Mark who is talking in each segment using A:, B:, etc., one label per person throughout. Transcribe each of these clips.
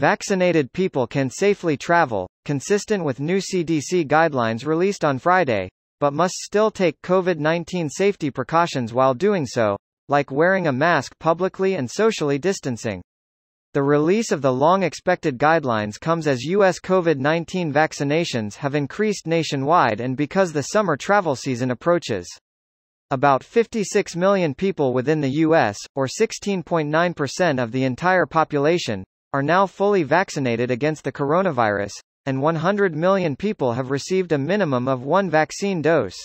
A: Vaccinated people can safely travel, consistent with new CDC guidelines released on Friday, but must still take COVID-19 safety precautions while doing so, like wearing a mask publicly and socially distancing. The release of the long-expected guidelines comes as U.S. COVID-19 vaccinations have increased nationwide and because the summer travel season approaches. About 56 million people within the U.S., or 16.9% of the entire population, are now fully vaccinated against the coronavirus, and 100 million people have received a minimum of one vaccine dose.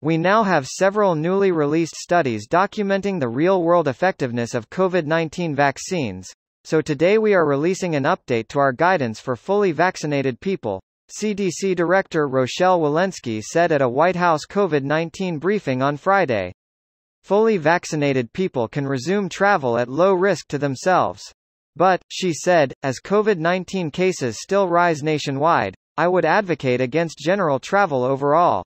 A: We now have several newly released studies documenting the real-world effectiveness of COVID-19 vaccines, so today we are releasing an update to our guidance for fully vaccinated people, CDC Director Rochelle Walensky said at a White House COVID-19 briefing on Friday. Fully vaccinated people can resume travel at low risk to themselves. But, she said, as COVID-19 cases still rise nationwide, I would advocate against general travel overall.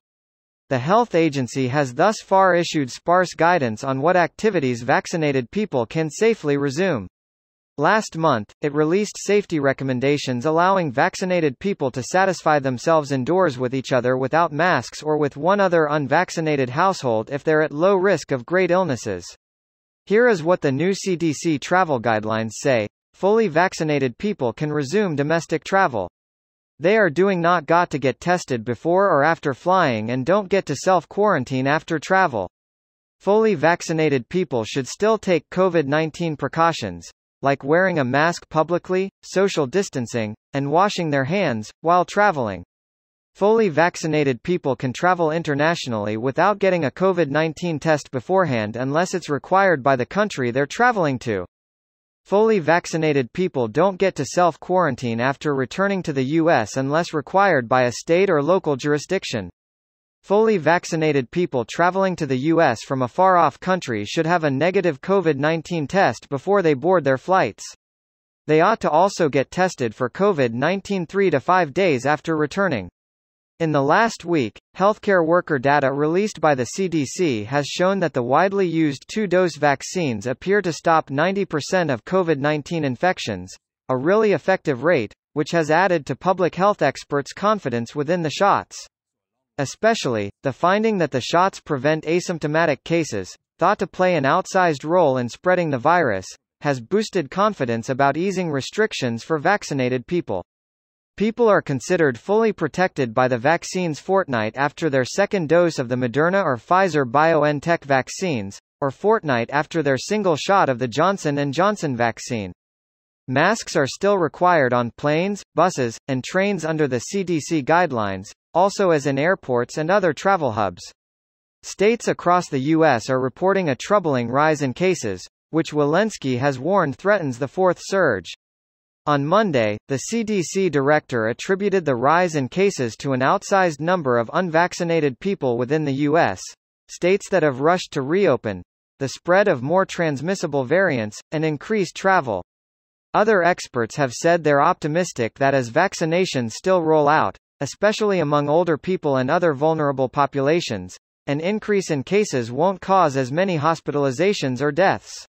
A: The health agency has thus far issued sparse guidance on what activities vaccinated people can safely resume. Last month, it released safety recommendations allowing vaccinated people to satisfy themselves indoors with each other without masks or with one other unvaccinated household if they're at low risk of great illnesses. Here is what the new CDC travel guidelines say fully vaccinated people can resume domestic travel. They are doing not got to get tested before or after flying and don't get to self-quarantine after travel. Fully vaccinated people should still take COVID-19 precautions, like wearing a mask publicly, social distancing, and washing their hands, while traveling. Fully vaccinated people can travel internationally without getting a COVID-19 test beforehand unless it's required by the country they're traveling to. Fully vaccinated people don't get to self-quarantine after returning to the U.S. unless required by a state or local jurisdiction. Fully vaccinated people traveling to the U.S. from a far-off country should have a negative COVID-19 test before they board their flights. They ought to also get tested for COVID-19 three to five days after returning. In the last week, healthcare worker data released by the CDC has shown that the widely used two-dose vaccines appear to stop 90% of COVID-19 infections, a really effective rate, which has added to public health experts' confidence within the shots. Especially, the finding that the shots prevent asymptomatic cases, thought to play an outsized role in spreading the virus, has boosted confidence about easing restrictions for vaccinated people. People are considered fully protected by the vaccines fortnight after their second dose of the Moderna or Pfizer-BioNTech vaccines, or fortnight after their single shot of the Johnson & Johnson vaccine. Masks are still required on planes, buses, and trains under the CDC guidelines, also as in airports and other travel hubs. States across the U.S. are reporting a troubling rise in cases, which Walensky has warned threatens the fourth surge. On Monday, the CDC director attributed the rise in cases to an outsized number of unvaccinated people within the U.S. States that have rushed to reopen, the spread of more transmissible variants, and increased travel. Other experts have said they're optimistic that as vaccinations still roll out, especially among older people and other vulnerable populations, an increase in cases won't cause as many hospitalizations or deaths.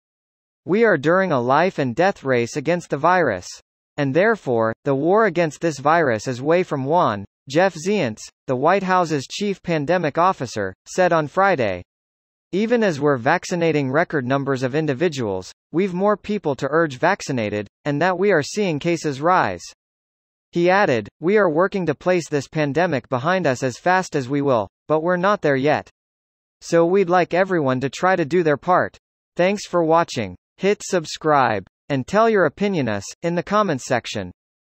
A: We are during a life and death race against the virus. And therefore, the war against this virus is way from won, Jeff Zients, the White House's chief pandemic officer, said on Friday. Even as we're vaccinating record numbers of individuals, we've more people to urge vaccinated, and that we are seeing cases rise. He added, We are working to place this pandemic behind us as fast as we will, but we're not there yet. So we'd like everyone to try to do their part. Thanks for watching. Hit subscribe. And tell your opinion us, in the comments section.